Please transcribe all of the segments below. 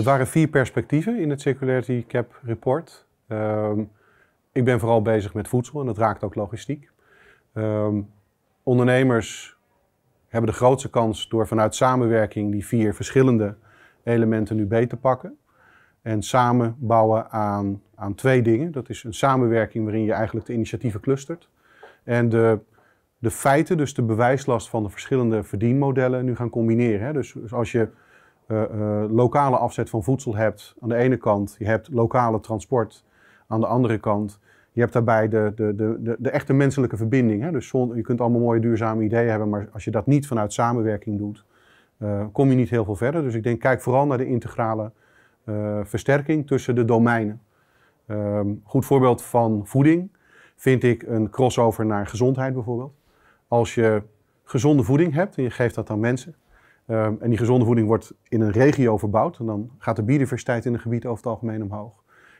Er waren vier perspectieven in het Circularity Cap Report. Ehm, ik ben vooral bezig met voedsel en dat raakt ook logistiek. Ehm, ondernemers hebben de grootste kans door vanuit samenwerking die vier verschillende elementen nu beter te pakken. En samen bouwen aan, aan twee dingen. Dat is een samenwerking waarin je eigenlijk de initiatieven clustert. En de, de feiten, dus de bewijslast van de verschillende verdienmodellen, nu gaan combineren. Hè. dus, dus als je uh, lokale afzet van voedsel hebt aan de ene kant, je hebt lokale transport aan de andere kant. Je hebt daarbij de, de, de, de echte menselijke verbinding. Hè? Dus je kunt allemaal mooie duurzame ideeën hebben, maar als je dat niet vanuit samenwerking doet, eh, kom je niet heel veel verder. Dus ik denk, kijk vooral naar de integrale versterking tussen de domeinen. Um, goed voorbeeld van voeding vind ik een crossover naar gezondheid bijvoorbeeld. Als je gezonde voeding hebt en je geeft dat aan mensen, Ehm, en die gezonde voeding wordt in een regio verbouwd. En dan gaat de biodiversiteit in een gebied over het algemeen omhoog.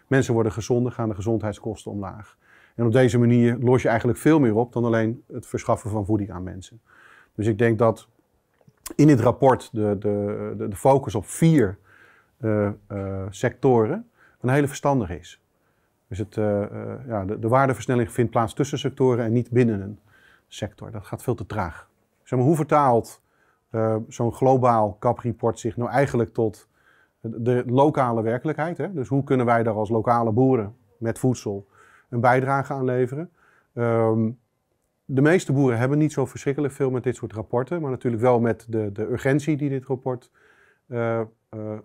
Mensen worden gezonder, gaan de gezondheidskosten omlaag. En op deze manier los je eigenlijk veel meer op dan alleen het verschaffen van voeding aan mensen. Dus ik denk dat in dit rapport de, de, de, focus op vier eh, eh, sectoren een hele verstandig is. Dus het, eh, ja, de, de, waardeversnelling vindt plaats tussen sectoren en niet binnen een sector. Dat gaat veel te traag. Zeg maar, hoe vertaalt eh, zo'n globaal CAP-report zich nou eigenlijk tot de lokale werkelijkheid. Hè? Dus hoe kunnen wij daar als lokale boeren met voedsel een bijdrage aan leveren? Ehm, de meeste boeren hebben niet zo verschrikkelijk veel met dit soort rapporten, maar natuurlijk wel met de, de urgentie die dit rapport eh, eh,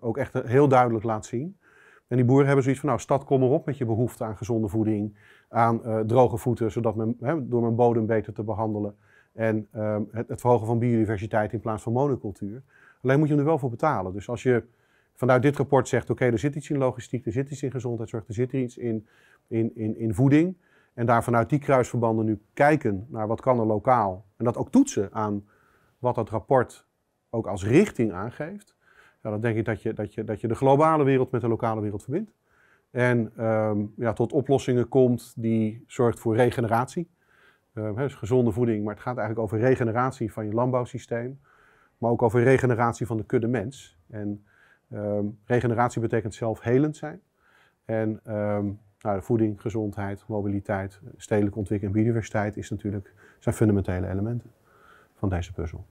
ook echt heel duidelijk laat zien. En die boeren hebben zoiets van, nou stad, kom erop met je behoefte aan gezonde voeding, aan droge voeten, zodat men, door mijn bodem beter te behandelen, en ehm, het, het, verhogen van biodiversiteit in plaats van monocultuur. Alleen moet je er wel voor betalen. Dus als je vanuit dit rapport zegt, oké, er zit iets in logistiek, er zit iets in gezondheidszorg, er zit iets in, in, in, in voeding. En daar vanuit die kruisverbanden nu kijken naar wat kan er lokaal. En dat ook toetsen aan wat dat rapport ook als richting aangeeft. Ja, dan denk ik dat je, dat, je, dat je de globale wereld met de lokale wereld verbindt. En ehm, ja, tot oplossingen komt die zorgt voor regeneratie. Ehm, dus gezonde voeding, maar het gaat eigenlijk over regeneratie van je landbouwsysteem. Maar ook over regeneratie van de kudde mens. En ehm, regeneratie betekent zelf helend zijn. En ehm, nou, de voeding, gezondheid, mobiliteit, stedelijke ontwikkeling en biodiversiteit is natuurlijk, zijn fundamentele elementen van deze puzzel.